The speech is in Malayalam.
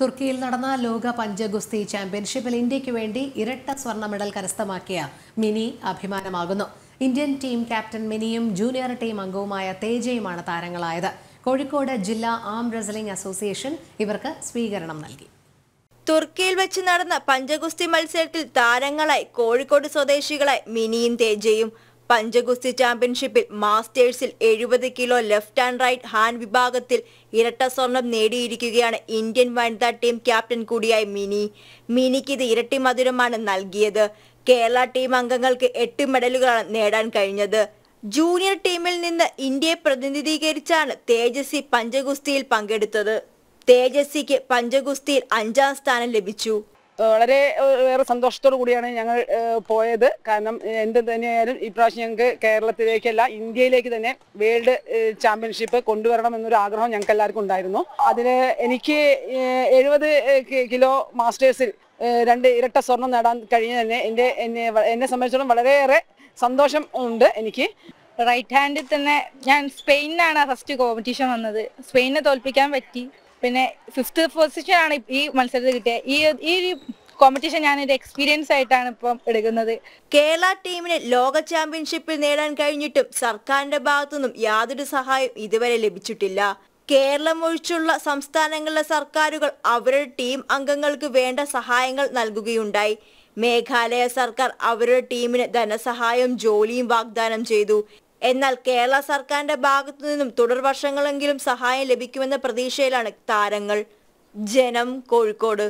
തുർക്കിയിൽ നടന്ന ലോക പഞ്ചഗുസ്തി ചാമ്പ്യൻഷിപ്പിൽ ഇന്ത്യയ്ക്ക് വേണ്ടി ഇരട്ട സ്വർണ്ണ മെഡൽ കരസ്ഥമാക്കിയ മിനി അഭിമാനമാകുന്നു ഇന്ത്യൻ ടീം ക്യാപ്റ്റൻ മിനിയും ജൂനിയർ ടീം അംഗവുമായ തേജയുമാണ് താരങ്ങളായത് കോഴിക്കോട് ജില്ലാ ആം റെസ്ലിംഗ് അസോസിയേഷൻ ഇവർക്ക് സ്വീകരണം നൽകി തുർക്കിയിൽ വെച്ച് നടന്ന പഞ്ചഗുസ്തി മത്സരത്തിൽ താരങ്ങളായി കോഴിക്കോട് സ്വദേശികളായി മിനിയും തേജയും പഞ്ചഗുസ്തി ചാമ്പ്യൻഷിപ്പിൽ മാസ്റ്റേഴ്സിൽ എഴുപത് kilo left and right hand വിഭാഗത്തിൽ ഇരട്ട സ്വർണം നേടിയിരിക്കുകയാണ് ഇന്ത്യൻ വനിതാ ടീം ക്യാപ്റ്റൻ കൂടിയായ മിനി മിനിക്ക് ഇത് ഇരട്ടി മധുരമാണ് നൽകിയത് കേരള ടീം അംഗങ്ങൾക്ക് എട്ട് മെഡലുകളാണ് നേടാൻ കഴിഞ്ഞത് ജൂനിയർ ടീമിൽ നിന്ന് ഇന്ത്യയെ പ്രതിനിധീകരിച്ചാണ് തേജസ്വി പഞ്ചഗുസ്തിയിൽ പങ്കെടുത്തത് തേജസ്വിക്ക് പഞ്ചഗുസ്തിയിൽ അഞ്ചാം സ്ഥാനം ലഭിച്ചു വളരെ ഏറെ സന്തോഷത്തോടു കൂടിയാണ് ഞങ്ങൾ പോയത് കാരണം എന്ത് തന്നെയായാലും ഇപ്രാവശ്യം ഞങ്ങൾക്ക് കേരളത്തിലേക്കല്ല ഇന്ത്യയിലേക്ക് തന്നെ വേൾഡ് ചാമ്പ്യൻഷിപ്പ് കൊണ്ടുവരണം എന്നൊരു ആഗ്രഹം ഞങ്ങൾക്ക് എല്ലാവർക്കും ഉണ്ടായിരുന്നു അതിന് എനിക്ക് എഴുപത് കിലോ മാസ്റ്റേഴ്സിൽ രണ്ട് ഇരട്ട സ്വർണം നേടാൻ കഴിഞ്ഞ തന്നെ എൻ്റെ എന്നെ എന്നെ സംബന്ധിച്ചിടത്തോളം വളരെയേറെ സന്തോഷം ഉണ്ട് എനിക്ക് റൈറ്റ് ഹാൻഡിൽ തന്നെ ഞാൻ സ്പെയിനിലാണ് ഫസ്റ്റ് കോമ്പറ്റീഷൻ വന്നത് സ്പെയിനെ തോൽപ്പിക്കാൻ പറ്റി പിന്നെ ഫിഫ്ത് പൊസിഷൻ ആണ് ഈ മത്സരത്തിൽ കിട്ടിയത് ഈ ഈ ഒരു കോമ്പറ്റീഷൻ ഞാനൊരു എക്സ്പീരിയൻസ് ആയിട്ടാണ് ഇപ്പം എടുക്കുന്നത് കേരള ടീമിന് ലോക ചാമ്പ്യൻഷിപ്പിൽ നേടാൻ കഴിഞ്ഞിട്ടും സർക്കാരിന്റെ ഭാഗത്തുനിന്നും യാതൊരു സഹായം ഇതുവരെ ലഭിച്ചിട്ടില്ല കേരളം ഒഴിച്ചുള്ള സംസ്ഥാനങ്ങളിലെ സർക്കാരുകൾ അവരുടെ ടീം അംഗങ്ങൾക്ക് വേണ്ട സഹായങ്ങൾ നൽകുകയുണ്ടായി മേഘാലയ സർക്കാർ അവരുടെ ടീമിന് ധനസഹായം ജോലിയും വാഗ്ദാനം ചെയ്തു എന്നാൽ കേരള സർക്കാരിന്റെ ഭാഗത്തു നിന്നും തുടർ വർഷങ്ങളെങ്കിലും സഹായം ലഭിക്കുമെന്ന പ്രതീക്ഷയിലാണ് താരങ്ങൾ ജനം കോഴിക്കോട്